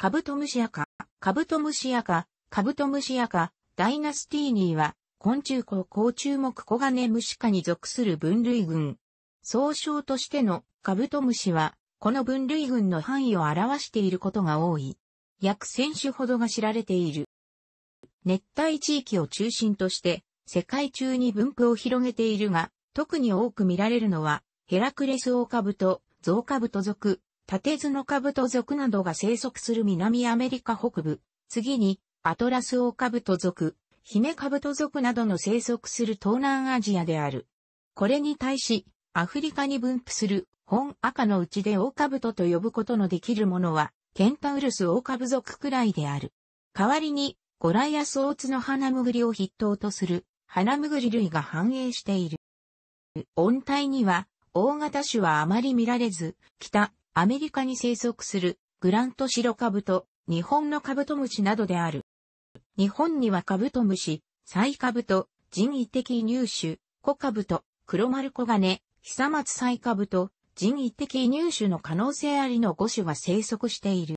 カブトムシアカ、カブトムシアカ、カブトムシアカ、ダイナスティーニーは、昆虫高甲虫目コガネムシ科に属する分類群。総称としてのカブトムシは、この分類群の範囲を表していることが多い。約1000種ほどが知られている。熱帯地域を中心として、世界中に分布を広げているが、特に多く見られるのは、ヘラクレスオオカブト、ゾウカブト属、縦図のカブト族などが生息する南アメリカ北部、次に、アトラスオオカブト族、ヒメカブト族などの生息する東南アジアである。これに対し、アフリカに分布する本赤のうちでオオカブトと呼ぶことのできるものは、ケンタウルスオオカブ族くらいである。代わりに、ゴライアスオオツの花むぐりを筆頭とする、花むぐり類が繁栄している。温帯には、大型種はあまり見られず、北、アメリカに生息するグラントシロカブト、日本のカブトムシなどである。日本にはカブトムシ、サイカブト、人為的入手、コカブト、黒丸コガネ、ヒサマツサイカブト、人為的入手の可能性ありの5種が生息している。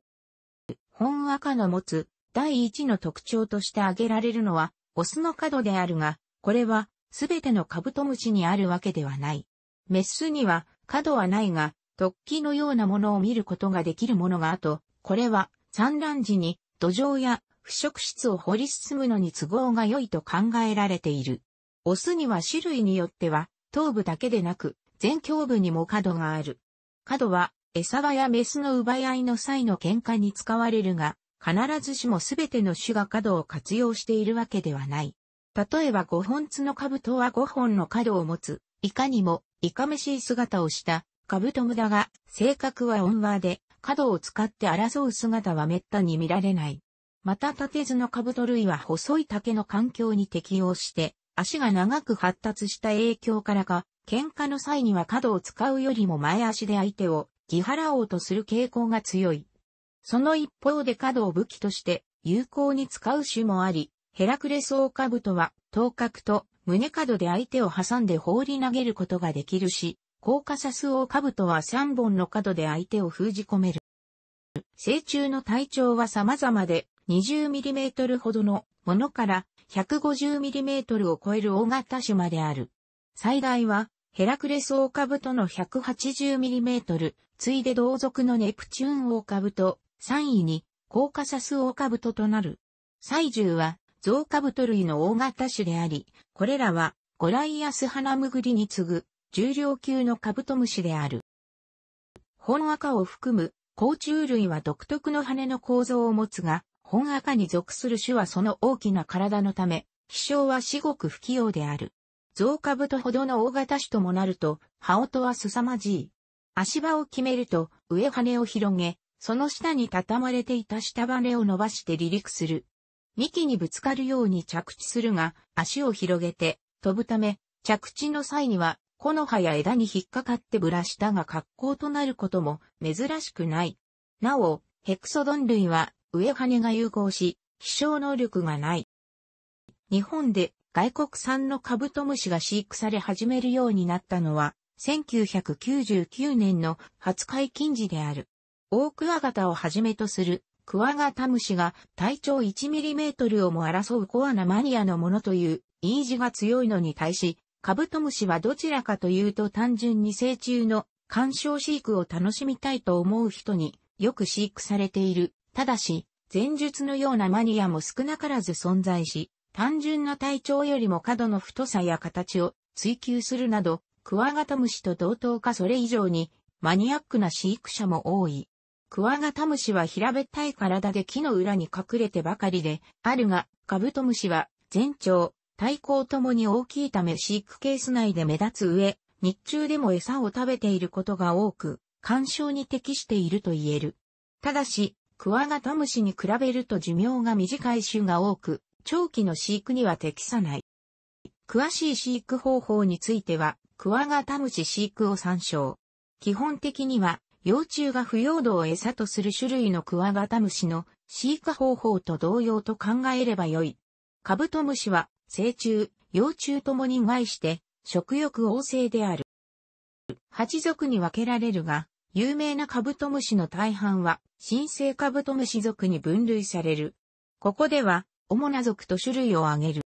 本赤の持つ第一の特徴として挙げられるのは、オスの角であるが、これはすべてのカブトムシにあるわけではない。メスには角はないが、突起のようなものを見ることができるものがあと、これは産卵時に土壌や腐食質を掘り進むのに都合が良いと考えられている。オスには種類によっては、頭部だけでなく、前胸部にも角がある。角は、餌場やメスの奪い合いの際の喧嘩に使われるが、必ずしもすべての種が角を活用しているわけではない。例えば5本角の兜は5本の角を持つ、いかにも、いかめしい姿をしたカブトムだが、性格は温和で、角を使って争う姿は滅多に見られない。また縦図のカブト類は細い竹の環境に適応して、足が長く発達した影響からか、喧嘩の際には角を使うよりも前足で相手を、ぎ払おうとする傾向が強い。その一方で角を武器として有効に使う種もあり、ヘラクレスオオカブトは頭角と胸角で相手を挟んで放り投げることができるし、コーカサスオオカブトは3本の角で相手を封じ込める。成虫の体長は様々で 20mm ほどのものから 150mm を超える大型種まである。最大はヘラクレスオオカブトの 180mm、ついで同族のネプチューンオオカブト、3位にコーカサスオオカブトとなる。最重はゾウカブト類の大型種であり、これらはゴライアスハナムグリに次ぐ重量級のカブトムシである。本赤を含む、甲虫類は独特の羽の構造を持つが、本赤に属する種はその大きな体のため、飛翔は至極不器用である。ゾウカブトほどの大型種ともなると、羽音は凄まじい。足場を決めると、上羽を広げ、その下に畳まれていた下羽を伸ばして離陸する。幹にぶつかるように着地するが、足を広げて飛ぶため、着地の際には木の葉や枝に引っかかってぶらしたが格好となることも珍しくない。なお、ヘクソドン類は上羽が融合し、飛翔能力がない。日本で外国産のカブトムシが飼育され始めるようになったのは、1999年の初解禁時である。オオクワガタをはじめとするクワガタムシが体長1ミリメートルをも争うコアなマニアのものという印字が強いのに対し、カブトムシはどちらかというと単純に成虫の鑑賞飼育を楽しみたいと思う人によく飼育されている。ただし、前述のようなマニアも少なからず存在し、単純な体長よりも角の太さや形を追求するなど、クワガタムシと同等かそれ以上にマニアックな飼育者も多い。クワガタムシは平べったい体で木の裏に隠れてばかりで、あるが、カブトムシは全長体高ともに大きいため飼育ケース内で目立つ上、日中でも餌を食べていることが多く、干渉に適していると言える。ただし、クワガタムシに比べると寿命が短い種が多く、長期の飼育には適さない。詳しい飼育方法については、クワガタムシ飼育を参照。基本的には、幼虫が不要度を餌とする種類のクワガタムシの飼育方法と同様と考えればよい。カブトムシは成虫、幼虫ともに害して、食欲旺盛である。八族に分けられるが、有名なカブトムシの大半は、新生カブトムシ族に分類される。ここでは、主な族と種類を挙げる。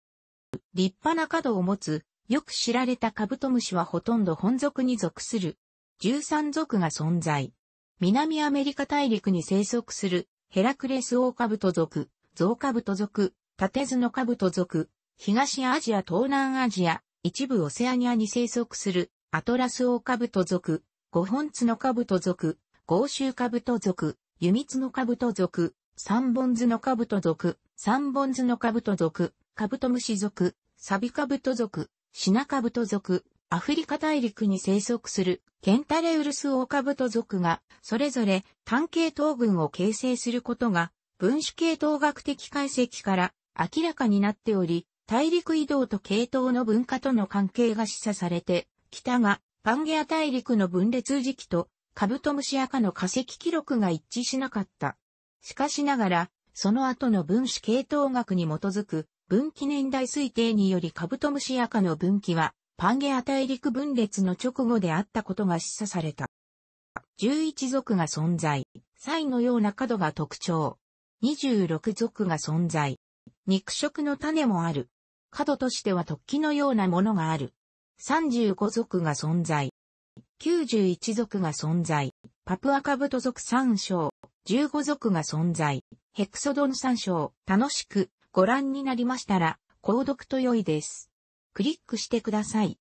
立派な角を持つ、よく知られたカブトムシはほとんど本族に属する。13族が存在。南アメリカ大陸に生息する、ヘラクレスオオカブト族、ゾウカブト族、タテズノカブト族、東アジア東南アジア、一部オセアニアに生息する、アトラスオオカブト族、ゴホンツノカブト族、ゴーシュウカブト族、ユミツノカブト族、サンボンズノカブト族、サンボンズノカブト族、カブトムシ族、サビカブト族、シナカブト族、アフリカ大陸に生息するケンタレウルスオオカブト族が、それぞれ単系統群を形成することが、分子系統学的解析から明らかになっており、大陸移動と系統の文化との関係が示唆されて、北がパンゲア大陸の分裂時期とカブトムシアカの化石記録が一致しなかった。しかしながら、その後の分子系統学に基づく分岐年代推定によりカブトムシアカの分岐はパンゲア大陸分裂の直後であったことが示唆された。11族が存在。サイのような角が特徴。26族が存在。肉食の種もある。角としては突起のようなものがある。35族が存在。91族が存在。パプアカブト族3章。15族が存在。ヘクソドン3章。楽しくご覧になりましたら、購読と良いです。クリックしてください。